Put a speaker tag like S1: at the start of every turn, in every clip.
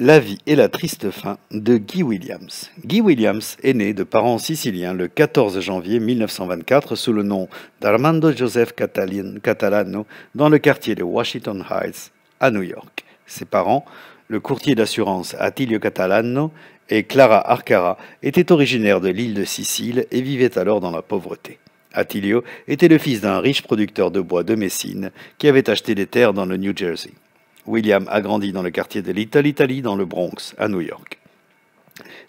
S1: La vie et la triste fin de Guy Williams. Guy Williams est né de parents siciliens le 14 janvier 1924 sous le nom d'Armando Joseph Catalano dans le quartier de Washington Heights à New York. Ses parents, le courtier d'assurance Attilio Catalano et Clara Arcara, étaient originaires de l'île de Sicile et vivaient alors dans la pauvreté. Attilio était le fils d'un riche producteur de bois de Messine qui avait acheté des terres dans le New Jersey. William a grandi dans le quartier de Little Italy, dans le Bronx, à New York.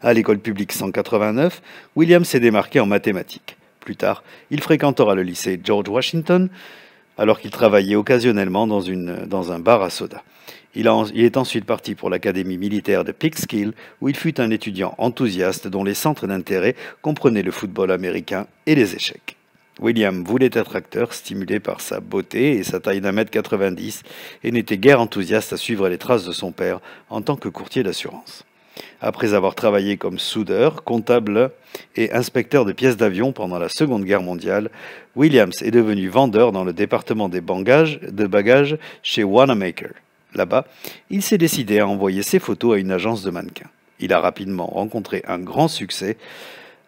S1: À l'école publique 189, William s'est démarqué en mathématiques. Plus tard, il fréquentera le lycée George Washington, alors qu'il travaillait occasionnellement dans, une, dans, un bar à soda. Il, il est ensuite parti pour l'académie militaire de Peekskill, où il fut un étudiant enthousiaste dont les centres d'intérêt comprenaient le football américain et les échecs. William voulait être acteur, stimulé par sa beauté et sa taille d'un mètre 90, et n'était guère enthousiaste à suivre les traces de son père en tant que courtier d'assurance. Après avoir travaillé comme soudeur, comptable et inspecteur de pièces d'avion pendant la Seconde Guerre mondiale, Williams est devenu vendeur dans le département des bagages, de bagages chez Wanamaker. Là-bas, il s'est décidé à envoyer ses photos à une agence de mannequins. Il a rapidement rencontré un grand succès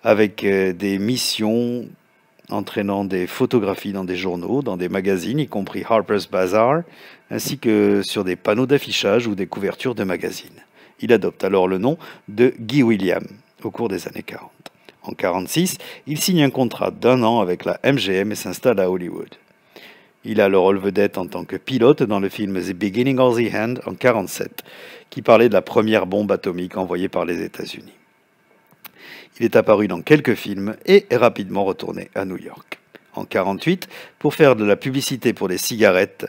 S1: avec euh, des missions entraînant des photographies dans des journaux, dans des magazines, y compris Harper's Bazaar, ainsi que sur des panneaux d'affichage ou des couvertures de magazines. Il adopte alors le nom de Guy William au cours des années 40. En 1946, il signe un contrat d'un an avec la MGM et s'installe à Hollywood. Il a le rôle vedette en tant que pilote dans le film The Beginning of the End en 1947, qui parlait de la première bombe atomique envoyée par les États-Unis. Il est apparu dans quelques films et est rapidement retourné à New York. En 1948, pour faire de la publicité pour les cigarettes,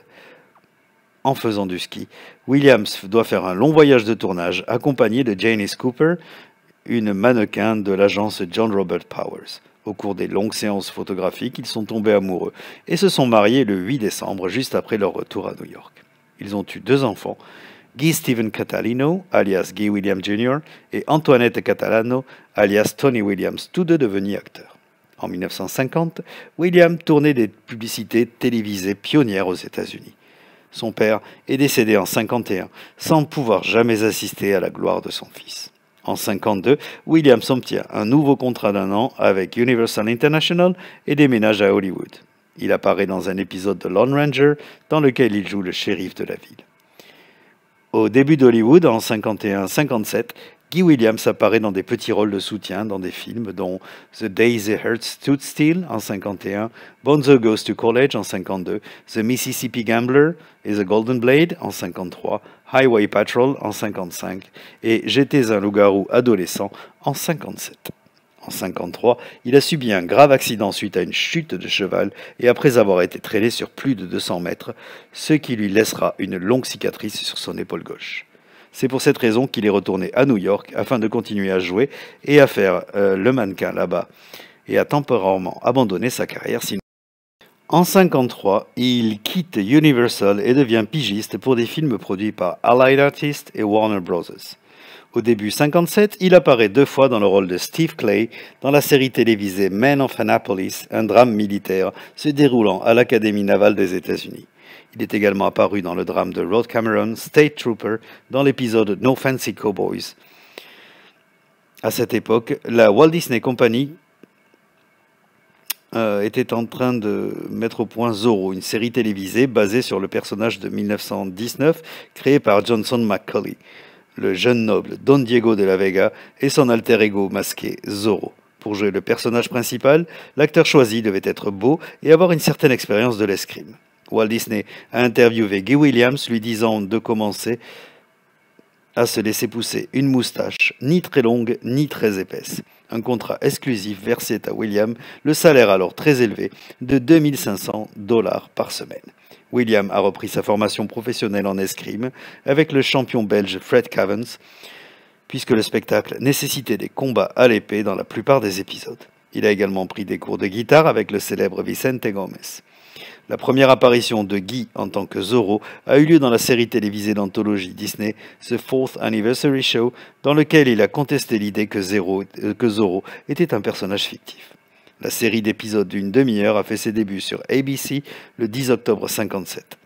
S1: en faisant du ski, Williams doit faire un long voyage de tournage accompagné de Janice Cooper, une mannequin de l'agence John Robert Powers. Au cours des longues séances photographiques, ils sont tombés amoureux et se sont mariés le 8 décembre, juste après leur retour à New York. Ils ont eu deux enfants Guy Steven Catalino, alias Guy Williams Jr., et Antoinette Catalano, alias Tony Williams, tous deux devenus acteurs. En 1950, William tournait des publicités télévisées pionnières aux États-Unis. Son père est décédé en 1951, sans pouvoir jamais assister à la gloire de son fils. En 1952, Williams obtient un nouveau contrat d'un an avec Universal International et déménage à Hollywood. Il apparaît dans un épisode de Lone Ranger dans lequel il joue le shérif de la ville. Au début d'Hollywood, en 51-57, Guy Williams apparaît dans des petits rôles de soutien dans des films dont The Day They Hurt Stood Still en 51, Bonzo Goes to College en 52, The Mississippi Gambler et The Golden Blade en 53, Highway Patrol en 55 et J'étais un loup-garou adolescent en 57 en 1953, il a subi un grave accident suite à une chute de cheval et après avoir été traîné sur plus de 200 mètres, ce qui lui laissera une longue cicatrice sur son épaule gauche. C'est pour cette raison qu'il est retourné à New York afin de continuer à jouer et à faire euh, le mannequin là-bas et a temporairement abandonné sa carrière En 1953, il quitte Universal et devient pigiste pour des films produits par Allied Artists et Warner Bros. Au début 57, il apparaît deux fois dans le rôle de Steve Clay dans la série télévisée Men of Annapolis, un drame militaire se déroulant à l'Académie navale des États-Unis. Il est également apparu dans le drame de Rod Cameron, State Trooper, dans l'épisode No Fancy Cowboys. À cette époque, la Walt Disney Company euh, était en train de mettre au point Zorro, une série télévisée basée sur le personnage de 1919 créé par Johnson McCauley le jeune noble Don Diego de la Vega et son alter ego masqué Zorro. Pour jouer le personnage principal, l'acteur choisi devait être beau et avoir une certaine expérience de l'escrime. Walt Disney a interviewé Guy Williams lui disant de commencer à se laisser pousser une moustache, ni très longue, ni très épaisse. Un contrat exclusif versé à Williams, le salaire alors très élevé de 2500 dollars par semaine. William a repris sa formation professionnelle en escrime avec le champion belge Fred Cavens, puisque le spectacle nécessitait des combats à l'épée dans la plupart des épisodes. Il a également pris des cours de guitare avec le célèbre Vicente Gomez. La première apparition de Guy en tant que Zorro a eu lieu dans la série télévisée d'anthologie Disney The Fourth Anniversary Show, dans lequel il a contesté l'idée que, euh, que Zorro était un personnage fictif. La série d'épisodes d'une demi-heure a fait ses débuts sur ABC le 10 octobre 1957.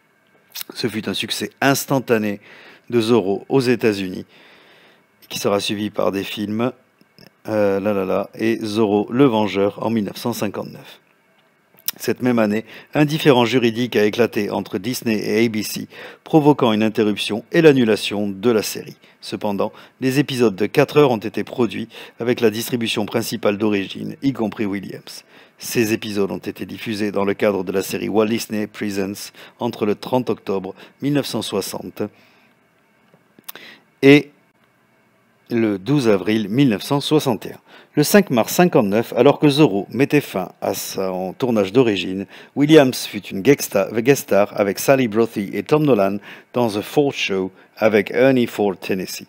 S1: Ce fut un succès instantané de Zorro aux États-Unis, qui sera suivi par des films euh, et Zorro le Vengeur en 1959. Cette même année, un différend juridique a éclaté entre Disney et ABC, provoquant une interruption et l'annulation de la série. Cependant, des épisodes de 4 heures ont été produits avec la distribution principale d'origine, y compris Williams. Ces épisodes ont été diffusés dans le cadre de la série Walt Disney Presents entre le 30 octobre 1960 et le 12 avril 1961. Le 5 mars 1959, alors que Zorro mettait fin à son tournage d'origine, Williams fut une guest star avec Sally Brothy et Tom Nolan dans The Ford Show avec Ernie Ford Tennessee.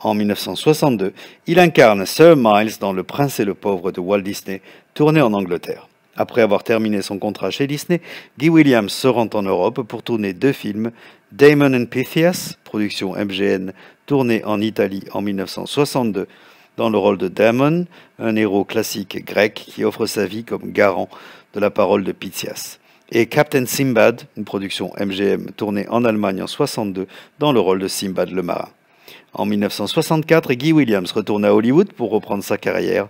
S1: En 1962, il incarne Sir Miles dans Le Prince et le Pauvre de Walt Disney, tourné en Angleterre. Après avoir terminé son contrat chez Disney, Guy Williams se rend en Europe pour tourner deux films, Damon and Pythias, production MGN, tourné en Italie en 1962, dans le rôle de Damon, un héros classique grec qui offre sa vie comme garant de la parole de Pythias. Et Captain Simbad, une production MGM tournée en Allemagne en 62, dans le rôle de Simbad le marin. En 1964, Guy Williams retourne à Hollywood pour reprendre sa carrière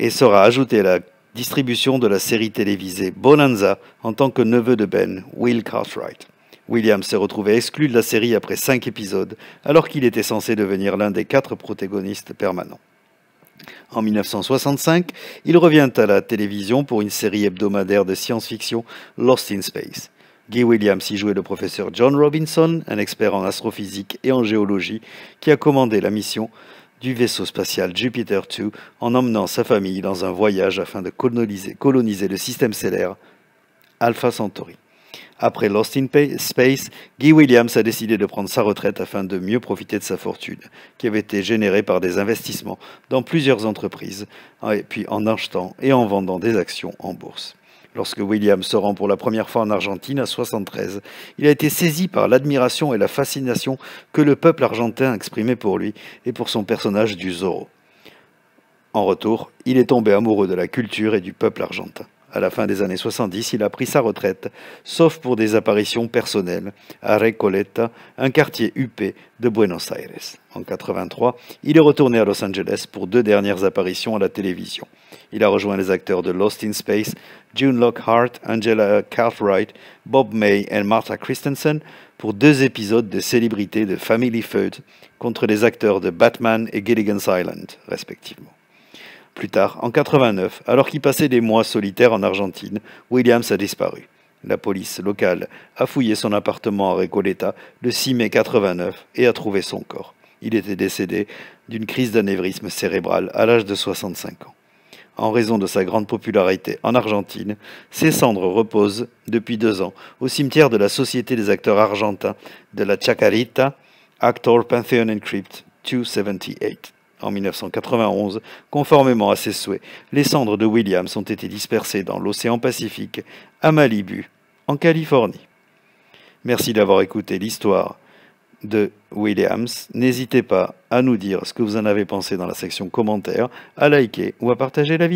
S1: et sera ajouté à la distribution de la série télévisée Bonanza en tant que neveu de Ben, Will Cartwright. Williams s'est retrouvé exclu de la série après cinq épisodes, alors qu'il était censé devenir l'un des quatre protagonistes permanents. En 1965, il revient à la télévision pour une série hebdomadaire de science-fiction Lost in Space. Guy Williams y jouait le professeur John Robinson, un expert en astrophysique et en géologie, qui a commandé la mission du vaisseau spatial Jupiter 2 en emmenant sa famille dans un voyage afin de coloniser, le système stellaire Alpha Centauri. Après Lost in Space, Guy Williams a décidé de prendre sa retraite afin de mieux profiter de sa fortune, qui avait été générée par des investissements dans plusieurs entreprises, hein, puis en achetant et en vendant des actions en bourse. Lorsque Williams se rend pour la première fois en Argentine à 73, il a été saisi par l'admiration et la fascination que le peuple argentin exprimait pour lui et pour son personnage du Zorro. En retour, il est tombé amoureux de la culture et du peuple argentin à la fin des années 70, il a pris sa retraite, sauf pour des apparitions personnelles, à Recoleta, un quartier huppé de Buenos Aires. En 83, il est retourné à Los Angeles pour deux dernières apparitions à la télévision. Il a rejoint les acteurs de Lost in Space, June Lockhart, Angela Cartwright, Bob May et Martha Christensen pour deux épisodes de célébrités de Family Feud contre les acteurs de Batman et Gilligan's Island, respectivement plus tard, en 89, alors qu'il passait des mois solitaires en Argentine, Williams a disparu. La police locale a fouillé son appartement à Recoleta le 6 mai 89 et a trouvé son corps. Il était décédé d'une crise d'anévrisme cérébral à l'âge de 65 ans. En raison de sa grande popularité en Argentine, ses cendres reposent depuis deux ans au cimetière de la Société des acteurs argentins de la Chacarita, Actor Pantheon and Crypt 278 en 1991, conformément à ses souhaits. Les cendres de Williams ont été dispersées dans l'océan Pacifique, à Malibu, en Californie. Merci d'avoir écouté l'histoire de Williams. N'hésitez pas à nous dire ce que vous en avez pensé dans la section commentaires, à liker ou à partager la vidéo.